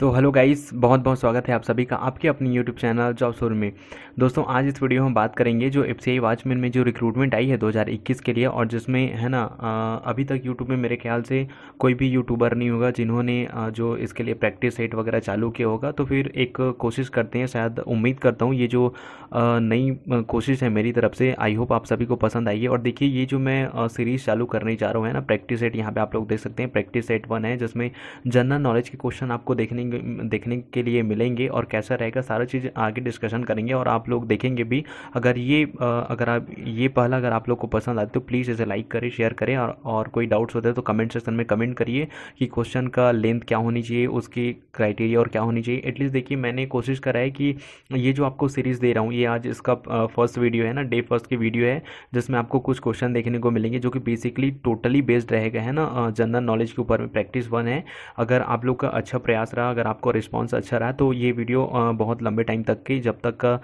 तो hello guys बहुत बहुत स्वागत है आप सभी का आपके अपने यूट्यूब चैनल जॉब सुर में दोस्तों आज इस वीडियो में हम बात करेंगे जो एफ सी वाचमैन में जो रिक्रूटमेंट आई है 2021 के लिए और जिसमें है ना अभी तक यूट्यूब में मेरे ख्याल से कोई भी यूट्यूबर नहीं होगा जिन्होंने जो इसके लिए प्रैक्टिस सेट वगैरह चालू किया होगा तो फिर एक कोशिश करते हैं शायद उम्मीद करता हूँ ये जो नई कोशिश है मेरी तरफ से आई होप आप सभी को पसंद है और देखिए ये जो मैं सीरीज़ चालू करने जा रहा हूँ है ना प्रैक्टिस सेट यहाँ पर आप लोग देख सकते हैं प्रैक्टिस सेट वन है जिसमें जनरल नॉलेज के क्वेश्चन आपको देखने देखने के लिए मिलेंगे और कैसा रहेगा सारा चीज़ आगे डिस्कशन करेंगे और आप लोग देखेंगे भी अगर ये अगर आप ये पहला अगर आप लोग को पसंद आए तो प्लीज़ इसे लाइक करें शेयर करें और, और कोई डाउट्स होते है तो कमेंट सेक्शन में कमेंट करिए कि क्वेश्चन का लेंथ क्या होनी चाहिए उसकी क्राइटेरिया और क्या होनी चाहिए एटलीस्ट देखिए मैंने कोशिश करा है कि ये जो आपको सीरीज़ दे रहा हूँ ये आज इसका फर्स्ट वीडियो है ना डे फर्स्ट की वीडियो है जिसमें आपको कुछ क्वेश्चन देखने को मिलेंगे जो कि बेसिकली टोटली बेस्ड रहेगा है ना जनरल नॉलेज के ऊपर में प्रैक्टिस वन है अगर आप लोग का अच्छा प्रयास रहा अगर आपको रिस्पॉन्स अच्छा रहा तो ये वीडियो बहुत लंबे टाइम तक की जब तक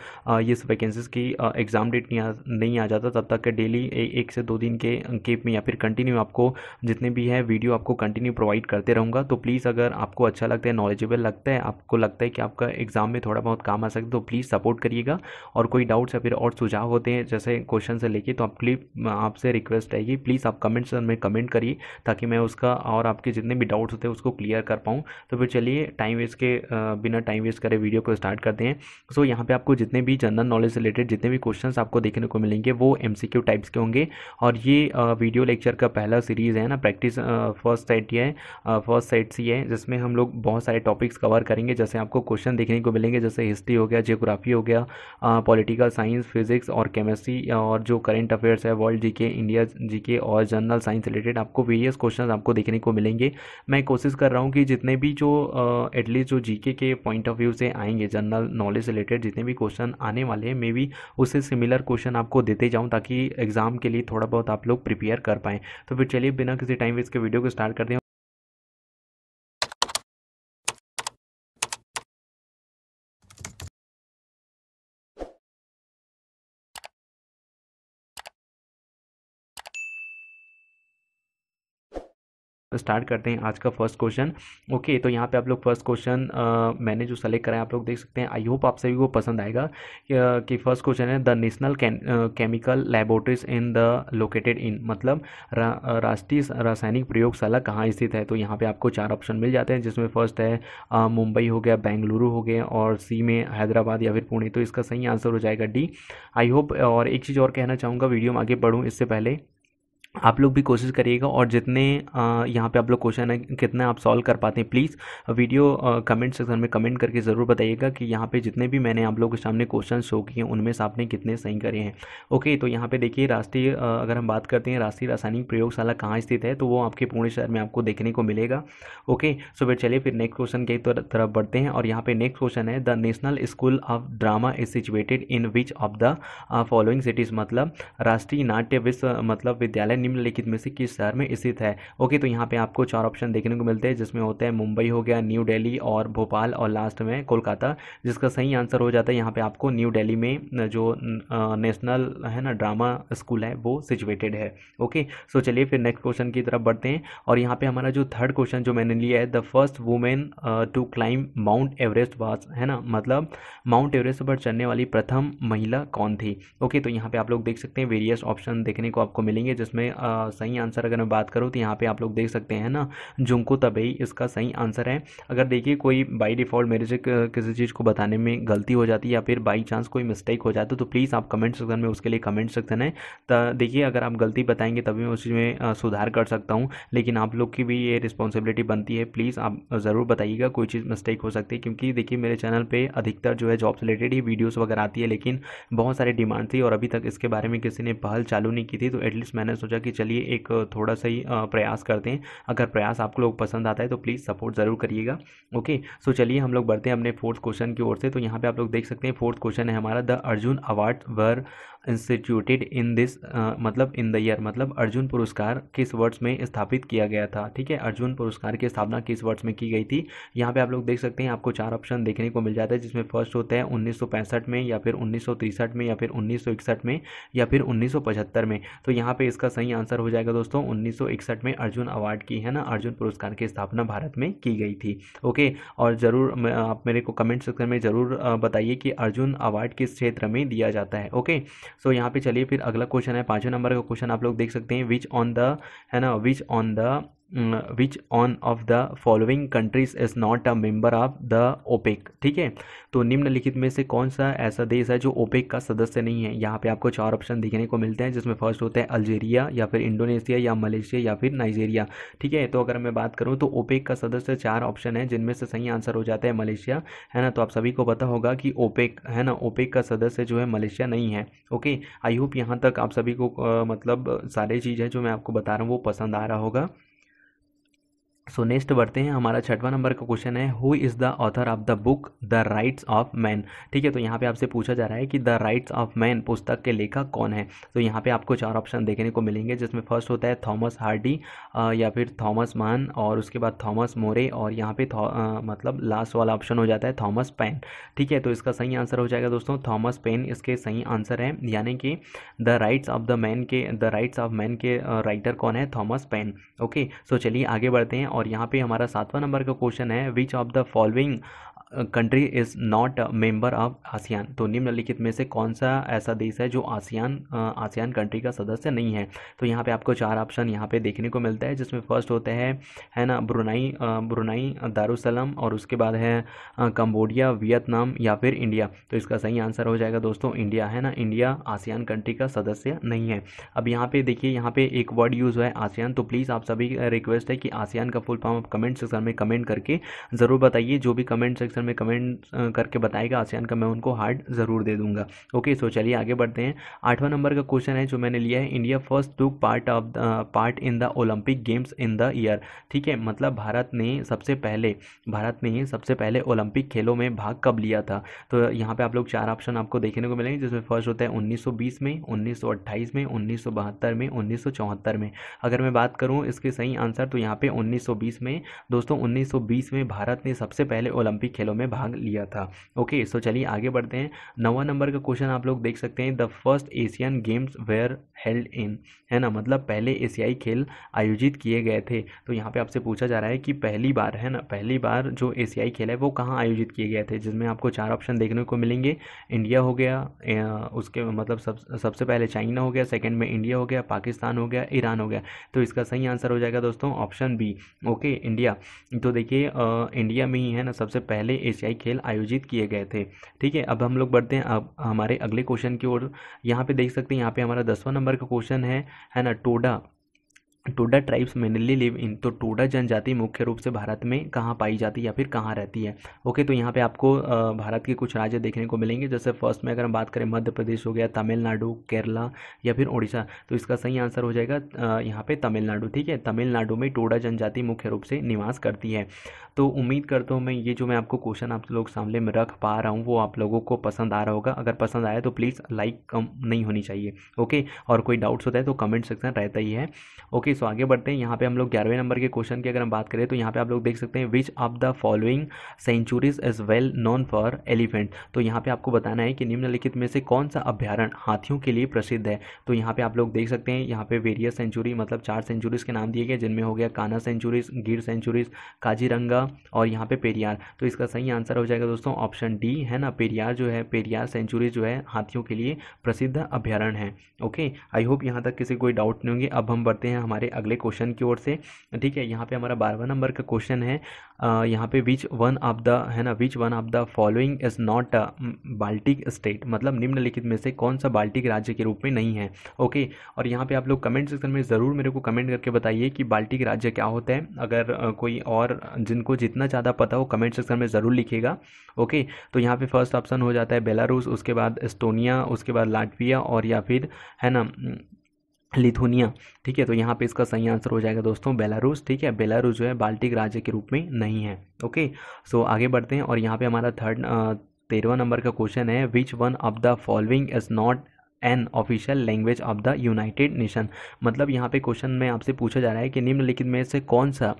इस वैकेंसीज़ की एग्ज़ाम डेट नहीं आ जाता तब तक डेली एक से दो दिन के केप में या फिर कंटिन्यू आपको जितने भी है वीडियो आपको कंटिन्यू प्रोवाइड करते रहूँगा तो प्लीज़ अगर आपको अच्छा लगता है नॉलेजेबल लगता है आपको लगता है कि आपका एग्ज़ाम में थोड़ा बहुत काम आ सके तो प्लीज़ सपोर्ट करिएगा और कोई डाउट्स या फिर और सुझाव होते हैं जैसे क्वेश्चन से लेके तो आप आपसे रिक्वेस्ट आएगी प्लीज़ आप कमेंट्स में कमेंट करिए ताकि मैं उसका और आपके जितने भी डाउट्स होते हैं उसको क्लियर कर पाऊँ तो फिर चलिए टाइम वेस्ट के बिना टाइम वेस्ट करे वीडियो को स्टार्ट करते हैं सो so, यहाँ पे आपको जितने भी जनरल नॉलेज से रिलेटेड जितने भी क्वेश्चन आपको देखने को मिलेंगे वो एम टाइप्स के होंगे और ये वीडियो लेक्चर का पहला सीरीज़ है ना प्रैक्टिस फर्स्ट सेट ये है फर्स्ट सेट सी है जिसमें हम लोग बहुत सारे टॉपिक्स कवर करेंगे जैसे आपको क्वेश्चन देखने को मिलेंगे जैसे हिस्ट्री हो गया जियोग्राफी हो गया पॉलिटिकल साइंस फिजिक्स और केमिस्ट्री और जो करेंट अफेयर्स है वर्ल्ड जीके इंडिया जीके और जनरल साइंस रिलेटेड आपको वेरियस क्वेश्चन आपको देखने को मिलेंगे मैं कोशिश कर रहा हूँ कि जितने भी जो एटलीस्ट जो जीके के पॉइंट ऑफ व्यू से आएंगे जनरल नॉलेज रिलेटेड जितने भी क्वेश्चन आने वाले हैं मे बी उससे सिमिलर क्वेश्चन आपको देते जाऊँ ताकि एग्जाम के लिए थोड़ा बहुत आप लोग प्रिपेयर कर पाएँ तो फिर चलिए बिना किसी टाइम वेस्ट के वीडियो को स्टार्ट कर दें स्टार्ट करते हैं आज का फर्स्ट क्वेश्चन ओके तो यहाँ पे आप लोग फर्स्ट क्वेश्चन मैंने जो सेलेक्ट करा है आप लोग देख सकते हैं आई होप आप सभी को पसंद आएगा कि फर्स्ट क्वेश्चन है the National Chemical Laboratories in the located in मतलब राष्ट्रीय रासायनिक प्रयोगशाला कहाँ स्थित है तो यहाँ पर आपको चार ऑप्शन मिल जाते हैं जिसमें फर्स्ट है मुंबई हो गया बेंगलुरु हो गया और सी में हैदराबाद या फिर पुणे तो इसका सही आंसर हो जाएगा डी आई होप और एक चीज़ और कहना चाहूँगा वीडियो में आगे बढ़ूँ इससे पहले आप लोग भी कोशिश करिएगा और जितने यहाँ पे आप लोग क्वेश्चन है कितना आप सॉल्व कर पाते हैं प्लीज़ वीडियो कमेंट सेक्शन में कमेंट करके ज़रूर बताइएगा कि यहाँ पे जितने भी मैंने आप लोगों के सामने क्वेश्चन शो किए हैं उनमें से आपने कितने सही करे हैं ओके तो यहाँ पे देखिए राष्ट्रीय अगर हम बात करते हैं राष्ट्रीय रासायनिक प्रयोगशाला कहाँ स्थित है तो वो आपके पुणे शहर में आपको देखने को मिलेगा ओके सो फिर चलिए फिर नेक्स्ट क्वेश्चन की तरफ बढ़ते हैं और यहाँ पर नेक्स्ट क्वेश्चन है the National School of Drama is situated in which of the following cities मतलब राष्ट्रीय नाट्य विश्व मतलब विद्यालय निम्नलिखित में से किस शहर में स्थित है ओके तो यहाँ पे आपको चार ऑप्शन देखने को मिलते हैं जिसमें होते हैं मुंबई हो गया न्यू दिल्ली और भोपाल और लास्ट में कोलकाता जिसका सही आंसर हो जाता है यहाँ पे आपको न्यू दिल्ली में जो नेशनल है ना ड्रामा स्कूल है वो सिचुएटेड है ओके सो चलिए फिर नेक्स्ट क्वेश्चन की तरफ बढ़ते हैं और यहाँ पे हमारा जो थर्ड क्वेश्चन जो मैंने लिया है the first women to climb Mount Everest was है ना मतलब माउंट एवरेस्ट पर चढ़ने वाली प्रथम महिला कौन थी ओके तो यहाँ पे आप लोग देख सकते हैं वेरियस ऑप्शन देखने को आपको मिलेंगे जिसमें सही आंसर अगर मैं बात करूँ तो यहाँ पे आप लोग देख सकते हैं ना जुमको तबेई इसका सही आंसर है अगर देखिए कोई बाई डिफ़ॉल्ट मेरे से किसी चीज़ को बताने में गलती हो जाती है या फिर बाई चांस कोई मिस्टेक हो जाता है तो प्लीज़ आप कमेंट सेक्शन में उसके लिए कमेंट सेक्शन है देखिए अगर आप गलती बताएंगे तभी मैं उसमें सुधार कर सकता हूँ लेकिन आप लोग की भी ये रिस्पॉन्सिबिलिटी बनती है प्लीज़ आप ज़रूर बताइएगा कोई चीज़ मिस्टेक हो सकती है क्योंकि देखिए मेरे चैनल पर अधिकतर जो है जॉब रिलेटेड ही वीडियोज़ वगैरह आती है लेकिन बहुत सारी डिमांड थी और अभी तक इसके बारे में किसी ने पहल चालू नहीं की थी तो एटलीस्ट मैंने सोचा कि चलिए एक थोड़ा सा ही प्रयास करते हैं अगर प्रयास आपको लोग पसंद आता है तो प्लीज़ सपोर्ट ज़रूर करिएगा ओके सो चलिए हम लोग बढ़ते हैं अपने फोर्थ क्वेश्चन की ओर से तो यहाँ पर आप लोग देख सकते हैं फोर्थ क्वेश्चन है हमारा the Arjuna award were instituted in this मतलब इन द ईयर मतलब अर्जुन पुरस्कार किस वर्ष में स्थापित किया गया था ठीक है अर्जुन पुरस्कार की स्थापना किस वर्ष में की गई थी यहाँ पे आप लोग देख सकते हैं आपको चार ऑप्शन देखने को मिल जाता है जिसमें फर्स्ट होता है उन्नीस में या फिर उन्नीस में या फिर उन्नीस में या फिर उन्नीस में तो यहाँ पर इसका सही आंसर हो जाएगा दोस्तों उन्नीस में अर्जुन अवार्ड की है ना अर्जुन पुरस्कार की स्थापना भारत में की गई थी ओके और ज़रूर आप मेरे को कमेंट सेक्शन में ज़रूर बताइए कि अर्जुन अवार्ड किस क्षेत्र में दिया जाता है ओके सो so, यहाँ पे चलिए फिर अगला क्वेश्चन है पाँचवें नंबर का क्वेश्चन आप लोग देख सकते हैं विच ऑन द है ना which on the which on of the following countries is not a member of the OPEC ठीक है तो निम्नलिखित में से कौन सा ऐसा देश है जो ओपेक का सदस्य नहीं है यहाँ पे आपको चार ऑप्शन देखने को मिलते हैं जिसमें फर्स्ट होता है अल्जेरिया या फिर इंडोनेशिया या मलेशिया या फिर नाइजेरिया ठीक है तो अगर मैं बात करूँ तो ओपेक का सदस्य चार ऑप्शन है जिनमें से सही आंसर हो जाता है मलेशिया है ना तो आप सभी को पता होगा कि ओपेक है ना ओपेक का सदस्य जो है मलेशिया नहीं है ओके आई होप यहाँ तक आप सभी को आ, मतलब सारी चीज़ें जो मैं आपको बता रहा हूँ वो पसंद आ रहा होगा सो नेक्स्ट बढ़ते हैं हमारा छठवा नंबर का क्वेश्चन है who is the author of the book the rights of Man ठीक है तो यहाँ पे आपसे पूछा जा रहा है कि द राइट्स ऑफ मैन पुस्तक के लेखक कौन है तो यहाँ पे आपको चार ऑप्शन देखने को मिलेंगे जिसमें फर्स्ट होता है थॉमस हार्डी या फिर थॉमस मान और उसके बाद थॉमस मोरे और यहाँ पे आ, मतलब लास्ट वाला ऑप्शन हो जाता है थॉमस पेन ठीक है तो इसका सही आंसर हो जाएगा दोस्तों थॉमस पेन इसके सही आंसर है यानी कि the rights of the man के द राइट्स ऑफ मैन के राइटर कौन है थॉमस पेन ओके सो चलिए आगे बढ़ते हैं और यहाँ पे हमारा सातवां नंबर का क्वेश्चन है which of the following country is not member of ASEAN तो निम्नलिखित में से कौन सा ऐसा देश है जो आसियान आसियान कंट्री का सदस्य नहीं है तो यहाँ पे आपको चार ऑप्शन यहाँ पे देखने को मिलता है जिसमें फर्स्ट होते हैं है ना ब्रुनाई ब्रुनाई दारूसलम और उसके बाद है कंबोडिया वियतनाम या फिर इंडिया तो इसका सही आंसर हो जाएगा दोस्तों इंडिया है ना इंडिया आसियान कंट्री का सदस्य नहीं है अब यहाँ पे देखिए यहाँ पे एक वर्ड यूज़ हुआ है आसियान तो प्लीज़ आप सभी रिक्वेस्ट है कि आसियान का फुल फॉर्म आप कमेंट सेक्शन में कमेंट करके ज़रूर बताइए जो भी कमेंट सेक्शन में कमेंट करके बताएगा आसियान का मैं उनको हार्ड ज़रूर दे दूंगा ओके सो चलिए आगे बढ़ते हैं आठवां नंबर का क्वेश्चन है जो मैंने लिया है India first took part of part in the Olympic games in the year ठीक है मतलब भारत ने सबसे पहले भारत ने सबसे पहले ओलंपिक खेलों में भाग कब लिया था तो यहाँ पर आप लोग चार ऑप्शन आपको देखने को मिलेंगे जिसमें फर्स्ट होता है उन्नीस में उन्नीस में उन्नीस में उन्नीस में अगर मैं बात करूँ इसके सही आंसर तो यहाँ पर उन्नीस में दोस्तों उन्नीस में भारत ने सबसे पहले ओलंपिक खेलों में भाग लिया था ओके सो चलिए आगे बढ़ते हैं नवा नंबर का क्वेश्चन आप लोग देख सकते हैं the first Asian games were held in है ना मतलब पहले एशियाई खेल आयोजित किए गए थे तो यहाँ पे आपसे पूछा जा रहा है कि पहली बार है ना पहली बार जो एशियाई खेल है वो कहाँ आयोजित किए गए थे जिसमें आपको चार ऑप्शन देखने को मिलेंगे इंडिया हो गया उसके मतलब सब सबसे पहले चाइना हो गया सेकेंड में इंडिया हो गया पाकिस्तान हो गया ईरान हो गया तो इसका सही आंसर हो जाएगा दोस्तों ऑप्शन बी ओके इंडिया तो देखिए इंडिया में ही है ना सबसे पहले पहले एशियाई खेल आयोजित किए गए थे ठीक है अब हम लोग बढ़ते हैं अब हमारे अगले क्वेश्चन की ओर यहाँ पे देख सकते हैं यहाँ पे हमारा दसवां नंबर का क्वेश्चन है है ना Toda Toda tribes mainly live in तो टोडा जनजाति मुख्य रूप से भारत में कहाँ पाई जाती है या फिर कहाँ रहती है ओके तो यहाँ पे आपको भारत के कुछ राज्य देखने को मिलेंगे जैसे फर्स्ट में अगर हम बात करें मध्य प्रदेश हो गया तमिलनाडु केरला या फिर उड़ीसा तो इसका सही आंसर हो जाएगा यहाँ पे तमिलनाडु ठीक है तमिलनाडु में टोडा जनजाति मुख्य रूप से निवास करती है तो उम्मीद करता हूँ मैं ये जो मैं आपको क्वेश्चन आप लोग सामने में रख पा रहा हूँ वो आप लोगों को पसंद आ रहा होगा अगर पसंद आया तो प्लीज़ लाइक कम नहीं होनी चाहिए ओके और कोई डाउट्स होता है तो कमेंट सेक्शन रहता ही है ओके चलिए सो तो आगे बढ़ते हैं यहाँ पे हम लोग ग्यारहवें नंबर के क्वेश्चन की अगर हम बात करें तो यहाँ पे आप लोग देख सकते हैं which of the following sanctuaries is well known for elephant तो यहाँ पे आपको बताना है कि निम्नलिखित में से कौन सा अभ्यारण हाथियों के लिए प्रसिद्ध है तो यहाँ पे आप लोग देख सकते हैं यहाँ पे वेरियस सेंचुरी मतलब चार सेंचुरीज के नाम दिए गए जिनमें हो गया काना सेंचुरीज गिर सेंचुरीज काजीरंगा और यहाँ पे पेरियार तो इसका सही आंसर हो जाएगा दोस्तों ऑप्शन डी है ना पेरियार जो है पेरियार सेंचुरी जो है हाथियों के लिए प्रसिद्ध अभ्यारण है ओके आई होप यहाँ तक किसी कोई डाउट नहीं होंगे अब हम बढ़ते हैं हमारे हमारे अगले क्वेश्चन की ओर से ठीक है यहाँ पे हमारा बारहवा नंबर का क्वेश्चन है यहाँ पे विच वन ऑफ द है ना which one of the following is not Baltic state मतलब निम्नलिखित में से कौन सा बाल्टिक राज्य के रूप में नहीं है ओके और यहाँ पर आप लोग कमेंट सेक्शन में ज़रूर मेरे को कमेंट करके बताइए कि बाल्टिक राज्य क्या होता है अगर कोई और जिनको जितना ज़्यादा पता हो कमेंट सेक्शन में ज़रूर लिखेगा ओके तो यहाँ पे फर्स्ट ऑप्शन हो जाता है बेलारूस उसके बाद एस्टोनिया उसके बाद लाटविया और या फिर है ना लिथुनिया ठीक है तो यहाँ पे इसका सही आंसर हो जाएगा दोस्तों बेलारूस ठीक है बेलारूस जो है बाल्टिक राज्य के रूप में नहीं है ओके सो आगे बढ़ते हैं और यहाँ पे हमारा थर्ड तेरहवा नंबर का क्वेश्चन है which one of the following is not an official language of the United Nation मतलब यहाँ पे क्वेश्चन में आपसे पूछा जा रहा है कि निम्नलिखित में से कौन सा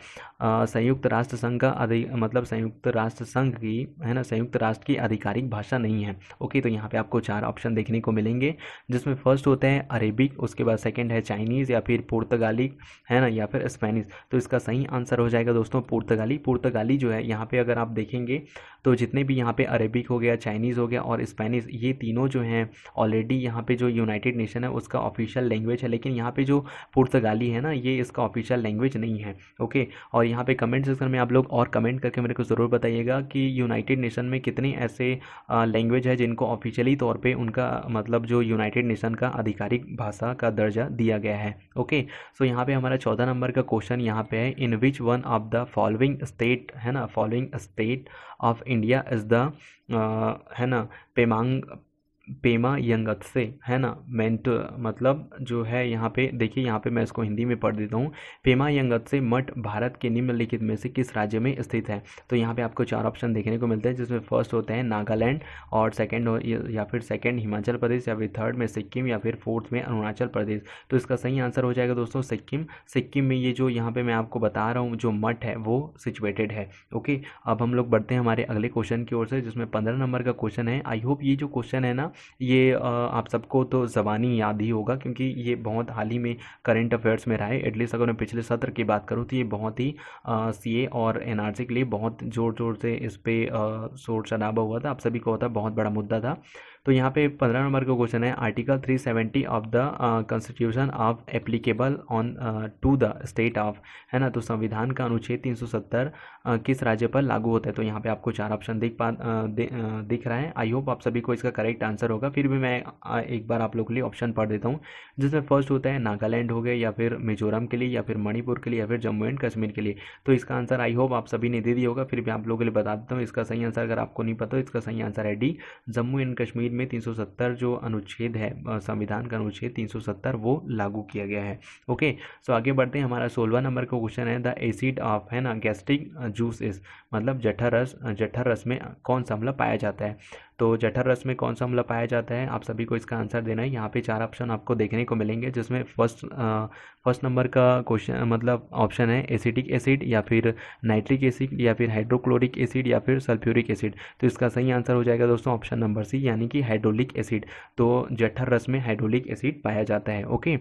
संयुक्त राष्ट्र संघ का अधि मतलब संयुक्त राष्ट्र संघ की है ना संयुक्त राष्ट्र की आधिकारिक भाषा नहीं है ओके तो यहाँ पे आपको चार ऑप्शन देखने को मिलेंगे जिसमें फर्स्ट होता है अरेबिक उसके बाद सेकेंड है चाइनीज़ या फिर पुर्तगाली है ना या फिर स्पेनिश तो इसका सही आंसर हो जाएगा दोस्तों पुर्तगाली पुर्तगाली जो है यहाँ पर अगर आप देखेंगे तो जितने भी यहाँ पर अरेबिक हो गया चाइनीज़ हो गया और स्पेनिश ये तीनों जो हैं ऑलरेडी यहाँ पर जो यूनाइटेड नेशन है उसका ऑफिशियल लैंग्वेज है लेकिन यहाँ पर जो पुर्तगाली है ना ये इसका ऑफिशियल लैंग्वेज नहीं है ओके और यहाँ पे कमेंट सेक्शन में आप लोग और कमेंट करके मेरे को ज़रूर बताइएगा कि यूनाइटेड नेशन में कितने ऐसे लैंग्वेज है जिनको ऑफिशियली तौर पे उनका मतलब जो यूनाइटेड नेशन का आधिकारिक भाषा का दर्जा दिया गया है ओके सो so, यहाँ पे हमारा चौदह नंबर का क्वेश्चन यहाँ पे है in which one of the following state है ना following state of India is the है ना पेमांग पेमा यंगत से है ना मेंट मतलब जो है यहाँ पे देखिए यहाँ पे मैं इसको हिंदी में पढ़ देता हूँ पेमा यंगत से मठ भारत के निम्नलिखित में से किस राज्य में स्थित है तो यहाँ पे आपको चार ऑप्शन देखने को मिलते हैं जिसमें फर्स्ट होते हैं नागालैंड और सेकंड या फिर सेकंड हिमाचल प्रदेश या फिर थर्ड में सिक्किम या फिर फोर्थ में अरुणाचल प्रदेश तो इसका सही आंसर हो जाएगा दोस्तों सिक्किम सिक्किम में ये जो यहाँ पर मैं आपको बता रहा हूँ जो मठ है वो सिचुएटेड है ओके अब हम लोग बढ़ते हैं हमारे अगले क्वेश्चन की ओर से जिसमें पंद्रह नंबर का क्वेश्चन है आई होप ये जो क्वेश्चन है ना ये आप सबको तो ज़बानी याद ही होगा क्योंकि ये बहुत हाल ही में करेंट अफेयर्स में रहा है एटलीस्ट अगर मैं पिछले सत्र की बात करूँ तो ये बहुत ही सी और एन के लिए बहुत ज़ोर ज़ोर से इस पर शोर शराबा हुआ था आप सभी को होता बहुत बड़ा मुद्दा था तो यहाँ पे पंद्रह नंबर का क्वेश्चन है article three seventy of the constitution of applicable on to the state of है ना तो संविधान का अनुच्छेद तीन सौ सत्तर uh, किस राज्य पर लागू होता है तो यहाँ पे आपको चार ऑप्शन दिख पा uh, uh, दिख रहा है आई होप आप सभी को इसका करेक्ट आंसर होगा फिर भी मैं एक बार आप लोग के लिए ऑप्शन पढ़ देता हूँ जिसमें फर्स्ट होता है नागालैंड हो गया या फिर मिजोरम के लिए या फिर मणिपुर के लिए या फिर जम्मू एंड कश्मीर के लिए तो इसका आंसर आई होप आप सभी ने दे दिया होगा फिर भी आप लोगों के लिए बता देता हूँ इसका सही आंसर अगर आपको नहीं पता तो इसका सही आंसर है डी जम्मू एंड कश्मीर में 370 जो अनुच्छेद है संविधान का अनुच्छेद 370 वो लागू किया गया है ओके सो आगे बढ़ते हैं हमारा सोलवा नंबर का क्वेश्चन है द एसिड ऑफ है ना गैस्ट्रिक जूस इस मतलब जठर रस जठर रस में कौन सा मतलब पाया जाता है तो जठर रस में कौन सा अम्ल पाया जाता है आप सभी को इसका आंसर देना है यहाँ पे चार ऑप्शन आपको देखने को मिलेंगे जिसमें फर्स्ट फर्स्ट नंबर का क्वेश्चन मतलब ऑप्शन है एसिटिक एसिड या फिर नाइट्रिक एसिड या फिर हाइड्रोक्लोरिक एसिड या फिर सल्फ्यूरिक एसिड तो इसका सही आंसर हो जाएगा दोस्तों ऑप्शन नंबर सी यानी कि हाइड्रोलिक एसिड तो जठर रस में हाइड्रोलिक एसिड पाया जाता है ओके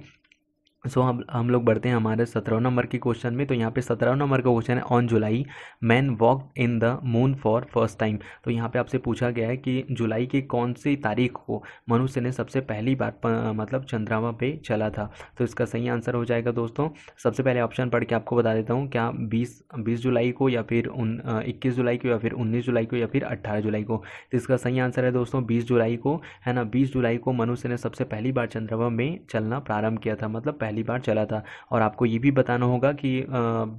सो so, हम हम लोग बढ़ते हैं हमारे सत्रह नंबर के क्वेश्चन में तो यहाँ पे सत्रह नंबर का क्वेश्चन है on July man walk in the moon for first time तो यहाँ पे आपसे पूछा गया है कि जुलाई की कौन सी तारीख को मनुष्य ने सबसे पहली बार प, मतलब चंद्रमा पे चला था तो इसका सही आंसर हो जाएगा दोस्तों सबसे पहले ऑप्शन पढ़ के आपको बता देता हूँ क्या बीस बीस जुलाई को या फिर उन इक्कीस जुलाई को या फिर उन्नीस जुलाई को या फिर अट्ठारह जुलाई को तो इसका सही आंसर है दोस्तों बीस जुलाई को है ना बीस जुलाई को मनुष्य ने सबसे पहली बार चंद्रमा में चलना प्रारंभ किया था मतलब पहले पहली बार चला था और आपको ये भी बताना होगा कि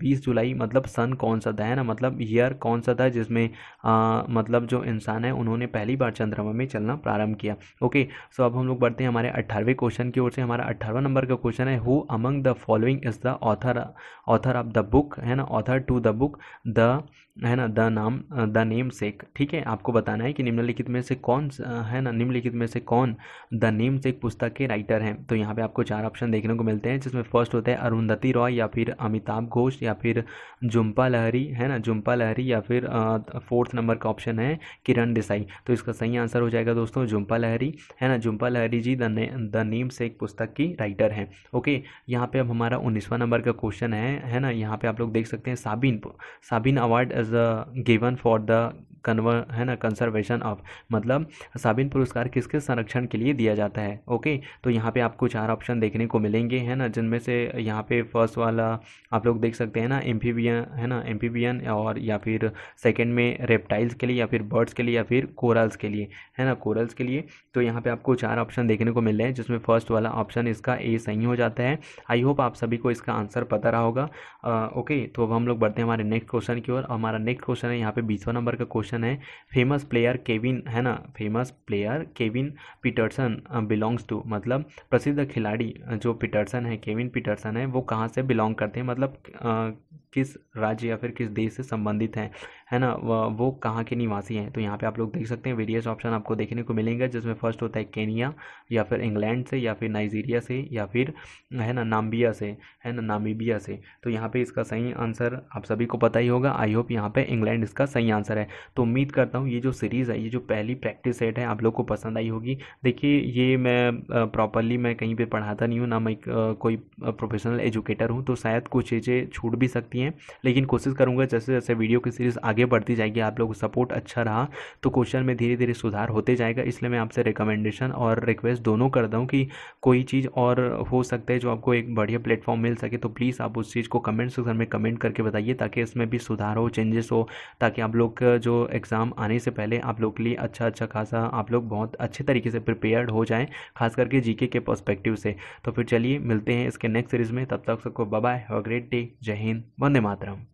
बीस जुलाई मतलब सन कौन सा था है ना मतलब ईयर कौन सा था जिसमें मतलब जो इंसान है उन्होंने पहली बार चंद्रमा में चलना प्रारंभ किया ओके सो अब हम लोग बढ़ते हैं हमारे अट्ठारहवें क्वेश्चन की ओर से हमारा अट्ठारवा नंबर का क्वेश्चन है who among the following is the author author of the book है ना author to the book the है ना द नाम द नेम सेक ठीक है आपको बताना है कि निम्नलिखित में से कौन है ना निम्नलिखित में से कौन द नेम सेक पुस्तक के राइटर हैं तो यहाँ पे आपको चार ऑप्शन देखने को मिलते हैं जिसमें फर्स्ट होता है अरुंधति रॉय या फिर अमिताभ घोष या फिर जुम्पा लहरी है ना जुम्पा लहरी या फिर फोर्थ नंबर का ऑप्शन है किरण देसाई तो इसका सही आंसर हो जाएगा दोस्तों जुम्पा लहरी है ना Jhumpa Lahiri ji the the namesake पुस्तक की राइटर हैं ओके यहाँ पे अब हमारा उन्नीसवा नंबर का क्वेश्चन है है ना यहाँ पे आप लोग देख सकते हैं Sabin Sabin award is uh, given for the कन्वर है ना कंसर्वेशन ऑफ मतलब साबिन पुरस्कार किसके संरक्षण के लिए दिया जाता है ओके तो यहाँ पे आपको चार ऑप्शन देखने को मिलेंगे है ना जिनमें से यहाँ पे फर्स्ट वाला आप लोग देख सकते हैं ना एम्फीबियन है ना एम्फीबियन और या फिर सेकेंड में रेप्टाइल्स के लिए या फिर बर्ड्स के लिए या फिर कोरल्स के लिए है ना कोरल्स के लिए तो यहाँ पर आपको चार ऑप्शन देखने को मिल रहे हैं जिसमें फर्स्ट वाला ऑप्शन इसका ए सही हो जाता है आई होप आप सभी को इसका आंसर पता रहा होगा ओके तो अब हम लोग बढ़ते हैं हमारे नेक्स्ट क्वेश्चन की ओर हमारा नेक्स्ट क्वेश्चन है यहाँ पे बीसवा नंबर का क्वेश्चन क्वेश्चन है फेमस प्लेयर केविन है ना famous player Kevin Pietersen belongs to मतलब प्रसिद्ध खिलाड़ी uh, जो पीटरसन है केविन पीटरसन है वो कहाँ से बिलोंग करते हैं मतलब आ, uh, किस राज्य या फिर किस देश से संबंधित हैं है ना वो कहाँ के निवासी हैं तो यहाँ पे आप लोग देख सकते हैं वेरियस ऑप्शन आपको देखने को मिलेंगे जिसमें फर्स्ट होता है केनिया या फिर इंग्लैंड से या फिर नाइजीरिया से या फिर है ना नाम्बिया से है ना नामीबिया से तो यहाँ पर इसका सही आंसर आप सभी को पता ही होगा आई होप यहाँ पर इंग्लैंड इसका सही आंसर है तो उम्मीद करता हूँ ये जो सीरीज़ है ये जो पहली प्रैक्टिस सेट है आप लोग को पसंद आई होगी देखिए ये मैं प्रॉपरली मैं कहीं पर पढ़ाता नहीं हूँ ना मैं कोई प्रोफेशनल एजुकेटर हूँ तो शायद कुछ चीज़ें छूट भी सकती हैं लेकिन कोशिश करूँगा जैसे जैसे वीडियो की सीरीज़ आगे बढ़ती जाएगी आप लोग सपोर्ट अच्छा रहा तो क्वेश्चन में धीरे धीरे सुधार होते जाएगा इसलिए मैं आपसे रिकमेंडेशन और रिक्वेस्ट दोनों कर दूँ कि कोई चीज़ और हो सकता है जो आपको एक बढ़िया प्लेटफॉर्म मिल सके तो प्लीज़ आप उस चीज़ को कमेंट सेक्शन में कमेंट करके बताइए ताकि इसमें भी सुधार हो चेंजेस हो ताकि आप लोग जो एग्ज़ाम आने से पहले आप लोग के लिए अच्छा अच्छा खासा आप लोग बहुत अच्छे तरीके से प्रिपेयर्ड हो जाएँ खास करके जीके के पर्सपेक्टिव से तो फिर चलिए मिलते हैं इसके नेक्स्ट सीरीज़ में तब तक सबको bye have a great day जय हिंद वंदे मातरम